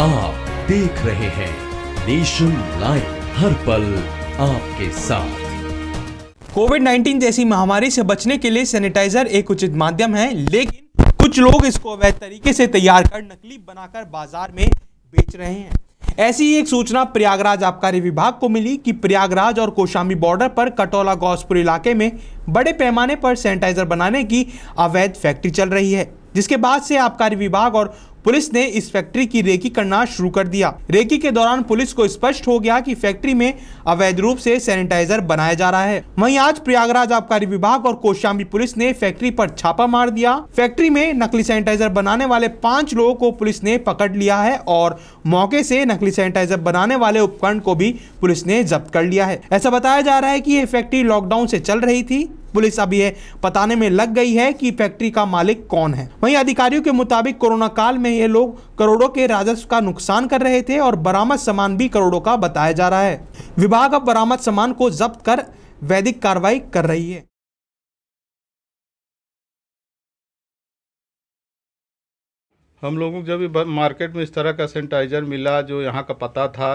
आप देख रहे हैं नेशन लाइव हर पल आपके साथ कोविड 19 जैसी महामारी से बचने के लिए सैनिटाइजर एक उचित माध्यम है लेकिन कुछ लोग इसको अवैध तरीके से तैयार कर नकली बनाकर बाजार में बेच रहे हैं ऐसी ही एक सूचना प्रयागराज आबकारी विभाग को मिली कि प्रयागराज और कोशामी बॉर्डर पर कटौला गौसपुर इलाके में बड़े पैमाने पर सैनिटाइजर बनाने की अवैध फैक्ट्री चल रही है जिसके बाद से आबकारी विभाग और पुलिस ने इस फैक्ट्री की रेकी करना शुरू कर दिया रेकी के दौरान पुलिस को स्पष्ट हो गया कि फैक्ट्री में अवैध रूप से सैनिटाइजर बनाया जा रहा है वहीं आज प्रयागराज आबकारी विभाग और कोशाम्बी पुलिस ने फैक्ट्री पर छापा मार दिया फैक्ट्री में नकली सैनिटाइजर बनाने वाले पांच लोगों को पुलिस ने पकड़ लिया है और मौके से नकली सैनिटाइजर बनाने वाले उपकरण को भी पुलिस ने जब्त कर लिया है ऐसा बताया जा रहा है की ये फैक्ट्री लॉकडाउन से चल रही थी पुलिस अभी यह बताने में लग गई है कि फैक्ट्री का मालिक कौन है वहीं अधिकारियों के मुताबिक कोरोना काल में ये लोग करोड़ों के राजस्व का नुकसान कर रहे थे और बरामद सामान भी करोड़ों का बताया जा रहा है विभाग अब बरामद सामान को जब्त कर वैदिक कार्रवाई कर रही है हम लोगों को जब मार्केट में इस तरह का सैनिटाइजर मिला जो यहाँ का पता था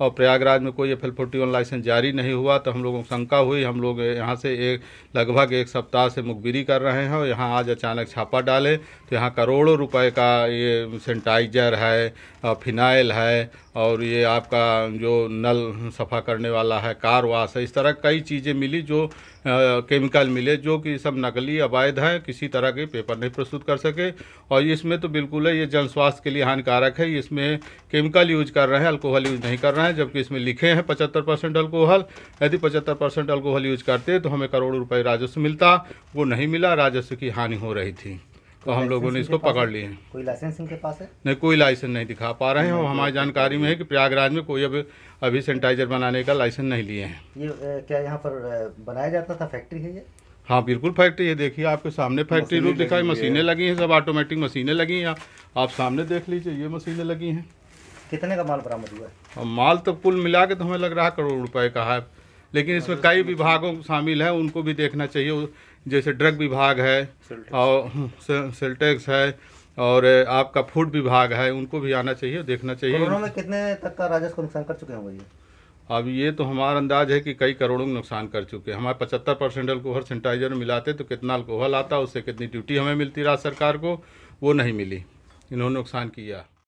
और प्रयागराज में कोई F L forty one licence जारी नहीं हुआ तो हम लोगों को शंका हुई हम लोग यहाँ से एक लगभग एक सप्ताह से मुखबिरी कर रहे हैं और यहाँ आज अचानक छापा डाले तो यहाँ करोड़ों रुपए का ये सैनिटाइजर है फिनाइल है और ये आपका जो नल सफ़ा करने वाला है कार वाश है इस तरह कई चीज़ें मिली जो केमिकल मिले जो कि सब नकली अवैध हैं किसी तरह के पेपर नहीं प्रस्तुत कर सके और इसमें तो बिल्कुल है ये जन स्वास्थ्य के लिए हानिकारक है इसमें केमिकल यूज कर रहे हैं अल्कोहल यूज नहीं कर रहे हैं करना है जबकि इसमें लिखे हैं पचहत्तर परसेंट अल्कोहल यदि पचहत्तर परसेंट अल्कोहल यूज करते तो हमें करोड़ रुपए राजस्व मिलता वो नहीं मिला राजस्व की हानि हो रही थी तो हम लोगों ने इसको पकड़ लिए कोई लाइसेंस इनके पास है नहीं कोई लाइसेंस नहीं दिखा पा रहे हैं और हमारी जानकारी में है कि प्रयागराज में कोई अभी अभी सैनिटाइजर बनाने का लाइसेंस नहीं लिए हैं ये क्या यहाँ पर बनाया जाता था फैक्ट्री है ये हाँ बिल्कुल फैक्ट्री ये देखिए आपके सामने फैक्ट्री रूप दिखाई मशीनें लगी हैं सब ऑटोमेटिक मशीनें लगी हैं आप सामने देख लीजिए ये मशीनें लगी हैं कितने का माल बरामद हुआ है माल तो कुल मिला के तो हमें लग रहा है करोड़ रुपए का है लेकिन इसमें कई विभागों शामिल हैं उनको भी देखना चाहिए जैसे ड्रग विभाग है और सेल्टेक्स है और आपका फूड विभाग है उनको भी आना चाहिए देखना चाहिए में कितने तक का राजस्व नुकसान कर चुके हैं भैया अब ये तो हमारा अंदाज है कि कई करोड़ों का नुकसान कर चुके हैं हमारे पचहत्तर परसेंट अल्कोहल सैनिटाइजर मिलाते तो कितना अल्कोहल आता उससे कितनी ड्यूटी हमें मिलती राज्य सरकार को वो नहीं मिली इन्होंने नुकसान किया